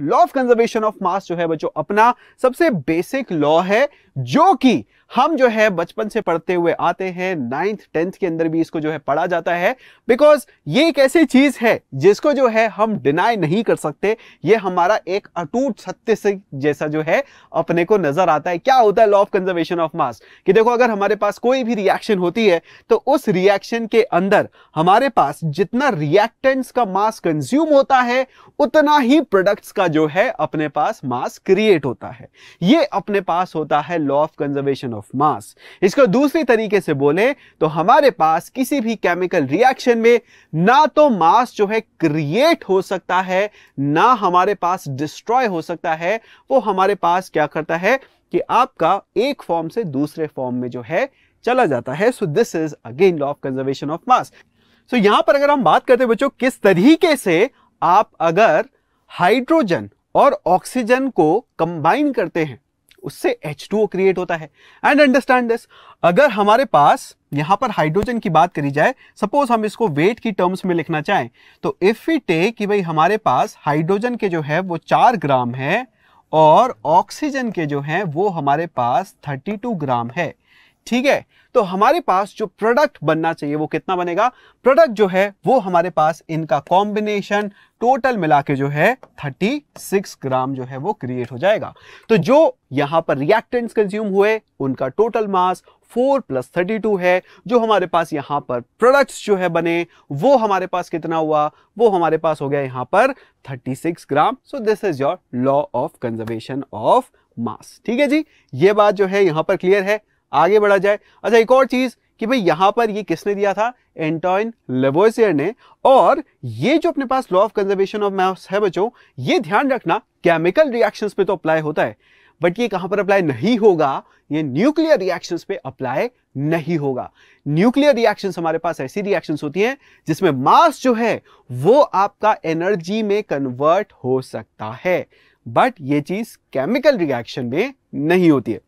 Law of conservation of mass जो है बच्चों अपना सबसे बेसिक लॉ है जो कि हम जो है बचपन से पढ़ते हुए आते हैं नाइन्थ टेंथ के अंदर भी इसको जो है पढ़ा जाता है बिकॉज ये एक ऐसी चीज है जिसको जो है हम डिनाई नहीं कर सकते ये हमारा एक अटूट सत्य से जैसा जो है अपने को नजर आता है क्या होता है law of conservation of mass कि देखो अगर हमारे पास कोई भी रिएक्शन होती है तो उस रिएक्शन के अंदर हमारे पास जितना रिएक्टेंट्स का मास कंज्यूम होता है उतना ही प्रोडक्ट्स का का जो है अपने पास मास क्रिएट होता है ये अपने पास होता है law of conservation of mass इसको दूसरे तरीके से बोले तो हमारे पास किसी भी केमिकल रिएक्शन में ना तो मास जो है क्रिएट हो सकता है ना हमारे पास डिस्ट्रॉय हो सकता है वो हमारे पास क्या करता है कि आपका एक फॉर्म से दूसरे फॉर्म में जो है चला जाता है so this is again law of conservation of mass so यहां पर अगर हम बात करते हैं बच्चों किस तरीके से आप अगर हाइड्रोजन और ऑक्सीजन को कंबाइन करते हैं उससे H2O क्रिएट होता है एंड अंडरस्टैंड दिस अगर हमारे पास यहां पर हाइड्रोजन की बात करी जाए सपोज हम इसको वेट की टर्म्स में लिखना चाहें तो इफ वी टेक कि भाई हमारे पास हाइड्रोजन के जो है वो चार ग्राम है और ऑक्सीजन के जो है वो हमारे पास टू ग्राम है ठीक है तो हमारे पास जो प्रोडक्ट बनना चाहिए वो कितना बनेगा प्रोडक्ट जो है वो हमारे पास इनका कॉम्बिनेशन टोटल मिला के जो है 36 ग्राम जो है वो क्रिएट हो जाएगा तो जो यहां पर रिएक्टेंट्स कंज्यूम हुए उनका टोटल मास 4 प्लस थर्टी है जो हमारे पास यहां पर प्रोडक्ट्स जो है बने वो हमारे पास कितना हुआ वो हमारे पास हो गया यहां पर 36 gram so this is your law of conservation of mass ठीक है जी ये बात जो है यहां पर क्लियर है आगे बढ़ा जाए अच्छा एक और चीज़ कि भाई यहां पर ये किसने दिया था एंटोइन लेबोसियर ने और ये जो अपने पास law of conservation of mass है बच्चों ये ध्यान रखना केमिकल रिएक्शन पे तो अप्लाई होता है बट ये कहां पर अप्लाई नहीं होगा ये न्यूक्लियर रिएक्शन पे अप्लाई नहीं होगा न्यूक्लियर रिएक्शन हमारे पास ऐसी रिएक्शन होती हैं जिसमें मास जो है वो आपका एनर्जी में कन्वर्ट हो सकता है बट ये चीज केमिकल रिएक्शन में नहीं होती है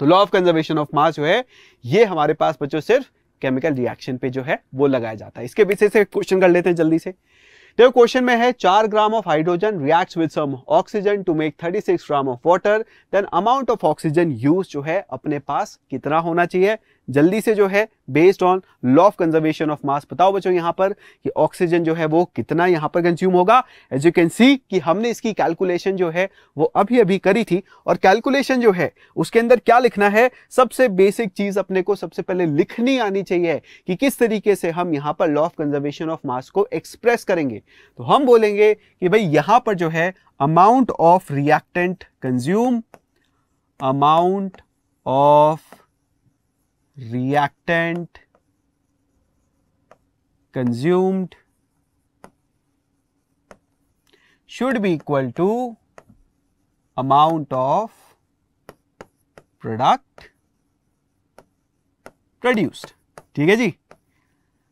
तो law of conservation of mass जो है ये हमारे पास बच्चों सिर्फ केमिकल रिएक्शन पे जो है वो लगाया जाता है इसके पीछे से क्वेश्चन कर लेते हैं जल्दी से देखो तो क्वेश्चन में है चार gram of hydrogen reacts with some oxygen to make 36 gram of water then amount of oxygen use जो है अपने पास कितना होना चाहिए जल्दी से जो है based on law of conservation of mass बताओ बच्चों यहां पर कि ऑक्सीजन जो है वो कितना यहां पर कंज्यूम होगा एज यू कैन सी कि हमने इसकी कैलकुलेशन जो है वो अभी अभी करी थी और कैलकुलेशन जो है उसके अंदर क्या लिखना है सबसे बेसिक चीज अपने को सबसे पहले लिखनी आनी चाहिए कि किस तरीके से हम यहां पर law of conservation of mass को एक्सप्रेस करेंगे तो हम बोलेंगे कि भाई यहां पर जो है amount of reactant consume amount of reactant consumed should be equal to amount of product produced ठीक है जी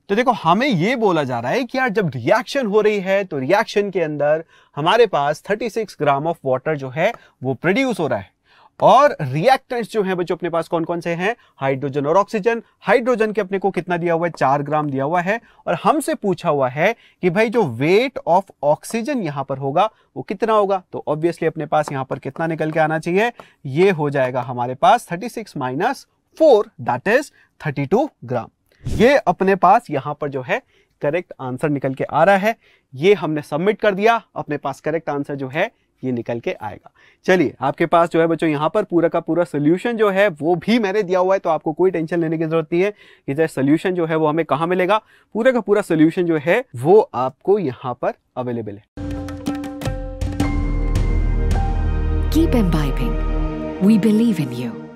तो देखो हमें यह बोला जा रहा है कि यार जब रिएक्शन हो रही है तो रिएक्शन के अंदर हमारे पास 36 ग्राम ऑफ वाटर जो है वो प्रोड्यूस हो रहा है और रिएक्टेंट्स जो है बच्चों अपने पास कौन कौन से हैं हाइड्रोजन और ऑक्सीजन हाइड्रोजन के अपने को कितना दिया हुआ है चार ग्राम दिया हुआ है और हमसे पूछा हुआ है कि भाई जो वेट ऑफ ऑक्सीजन यहां पर होगा वो कितना होगा तो ऑब्वियसली अपने पास यहां पर कितना निकल के आना चाहिए ये हो जाएगा हमारे पास thirty six minus four that is thirty two gram ये अपने पास यहां पर जो है करेक्ट आंसर निकल के आ रहा है ये हमने सबमिट कर दिया अपने पास करेक्ट आंसर जो है ये निकल के आएगा चलिए आपके पास जो है बच्चों यहाँ पर पूरा का पूरा सोल्यूशन जो है वो भी मैंने दिया हुआ है तो आपको कोई टेंशन लेने की जरूरत नहीं है कि जो सोल्यूशन जो है वो हमें कहाँ मिलेगा पूरा का पूरा सोल्यूशन जो है वो आपको यहाँ पर अवेलेबल है Keep imbibing. We believe in you.